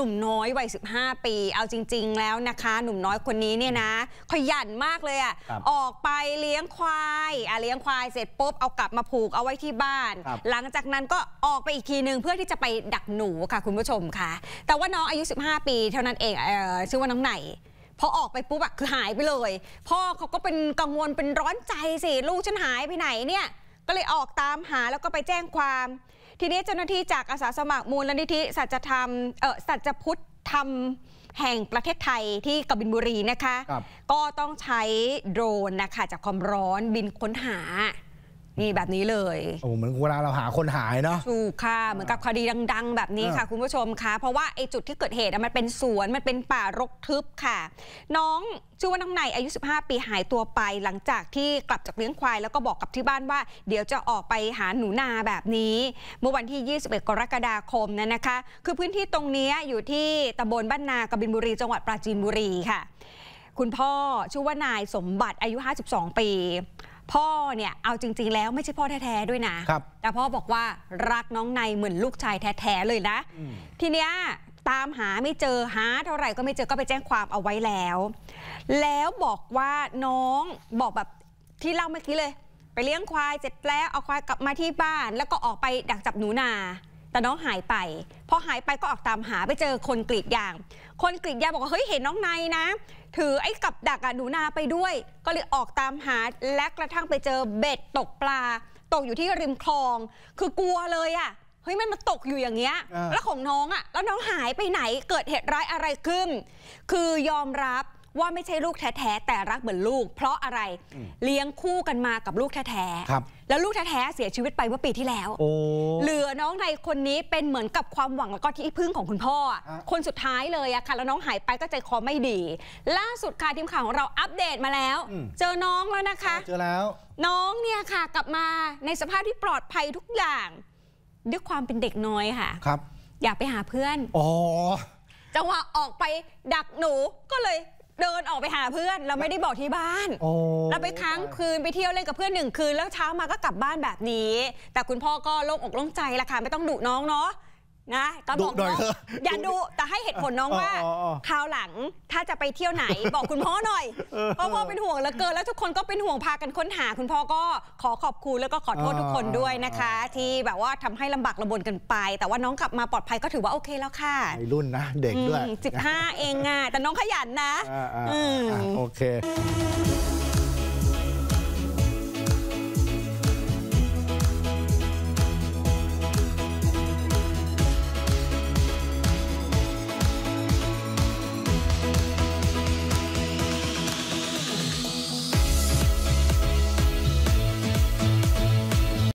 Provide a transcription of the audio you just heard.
หนุ่มน้อยวัย15 ปีเอาจริง ๆ แล้วนะคะ หนุ่มน้อยคนนี้เนี่ยนะขยันมากเลยอะ่ะออกไปเลี้ยงควายอ่ะเลี้ยงควายเสร็จปุ๊บเอากลับมาผูกเอาไว้ที่บ้าน หลังจากนั้นก็ออกไปอีกทีหนึ่งเพื่อที่จะไปดักหนูค่ะ คุณผู้ชมค่ะ แต่ว่าน้องอายุ 15 ปี เท่านั้นเองเออชื่อว่าน้องไหนพอออกไปปุ๊บอะคือหายไปเลย พ่อเขาก็เป็นกังวลเป็นร้อนใจสิลูกฉันหายไปไหนเนี่ยก็เลยออกตามหาแล้วก็ไปแจ้งความทีนี้เจ้าหน้าที่จากอาสาสมัครมูลนิธิ สัจธรรมเออสัจพุทธธรรมแห่งประเทศไทยที่กบินบุรีนะคะ ก็ต้องใช้โดรนนะคะจากความร้อนบินค้นหานี่แบบนี้เลยโอ้เหมือนเวลาเราหาคนหายเนาะ ถูกค่ะ เหมือนกับคดีดังๆแบบนี้ค่ะคุณผู้ชมคะ เพราะว่าไอ้จุดที่เกิดเหตุมันเป็นสวน มันเป็นป่ารกทึบค่ะ น้องชื่อว่าน้องในอายุ 15 ปีหายตัวไป หลังจากที่กลับจากเลี้ยงควายแล้วก็บอกกับที่บ้านว่าเดี๋ยวจะออกไปหาหนูนาแบบนี้ เมื่อวันที่ 21 กรกฎาคมนั่นนะคะ คือพื้นที่ตรงนี้อยู่ที่ตำบลบ้านนากบินบุรีจังหวัดปราจีนบุรีค่ะ คุณพ่อชื่อว่านายสมบัติอายุ 52 ปีพ่อเนี่ย เอาจริง ๆแล้วไม่ใช่พ่อแท้ ๆ ด้วยนะ แต่พ่อบอกว่ารักน้องในเหมือนลูกชายแท้ๆเลยนะ ทีเนี้ยตามหาไม่เจอหาเท่าไหร่ก็ไม่เจอก็ไปแจ้งความเอาไว้แล้ว แล้วบอกว่าน้องบอกแบบที่เล่าเมื่อกี้เลย ไปเลี้ยงควายเสร็จแล้วเอาควายกลับมาที่บ้าน แล้วก็ออกไปดักจับหนูนา แต่น้องหายไปพอหายไปก็ออกตามหาไปเจอคนกรีดยาง คนกรีดยางบอกว่าเฮ้ยเห็นน้องในนะถือไอ้กับดักอะหนูนาไปด้วย ก็เลยออกตามหา และกระทั่งไปเจอเบ็ดตกปลา ตกอยู่ที่ริมคลอง คือกลัวเลยอะเฮ้ยมันมาตกอยู่อย่างเงี้ย แล้วของน้องอะแล้วน้องหายไปไหนเกิดเหตุร้ายอะไรขึ้น คือยอมรับว่าไม่ใช่ลูกแท้แต่รักเหมือนลูกเพราะอะไรเลี้ยงคู่กันมากับลูกแท้แล้วลูกแท้เสียชีวิตไปเมื่อปีที่แล้วเหลือน้องในคนนี้เป็นเหมือนกับความหวังแล้วก็ที่พึ่งของคุณพ่อคนสุดท้ายเลยอะค่ะ แล้วน้องหายไปก็ใจคอไม่ดีล่าสุดค่ะทีมข่าวของเราอัปเดตมาแล้ว เจอน้องแล้วนะคะเจอแล้ว น้องเนี่ยค่ะกลับมาในสภาพที่ปลอดภัยทุกอย่าง ด้วยความเป็นเด็กน้อยค่ะครับ อยากไปหาเพื่อนอ๋อจังหวะออกไปดักหนูก็เลยเดินออกไปหาเพื่อนเราไม่ได้บอกที่บ้านเราไปค้างคืนไปเที่ยวเล่นกับเพื่อนหนึ่งคืนแล้วเช้ามาก็กลับบ้านแบบนี้ แต่คุณพ่อก็โล่งอกโล่งใจละค่ะไม่ต้องดุน้องเนาะนะก็บอกน่ออย่าดู แต่ให้เหตุผลน้องว่าคราวหลังถ้าจะไปเที่ยวไหนบอกคุณพ่อหน่อยเพราะพ่อเป็นห่วงแล้วเกินแล้วทุกคนก็เป็นห่วงพากันค้นหาคุณพ่อก็ ขอขอบคุณ แล้วก็ขอโทษทุกคนด้วยนะคะ ที่แบบว่าทำให้ลำบากระบนกันไป แต่ว่าน้องกลับมาปลอดภัยก็ถือว่าโอเคแล้วค่ะวัรุ่นนะ เด็กด้วยสิบห้าเองอ่ะแต่น้องขยันนะอ่าโอเค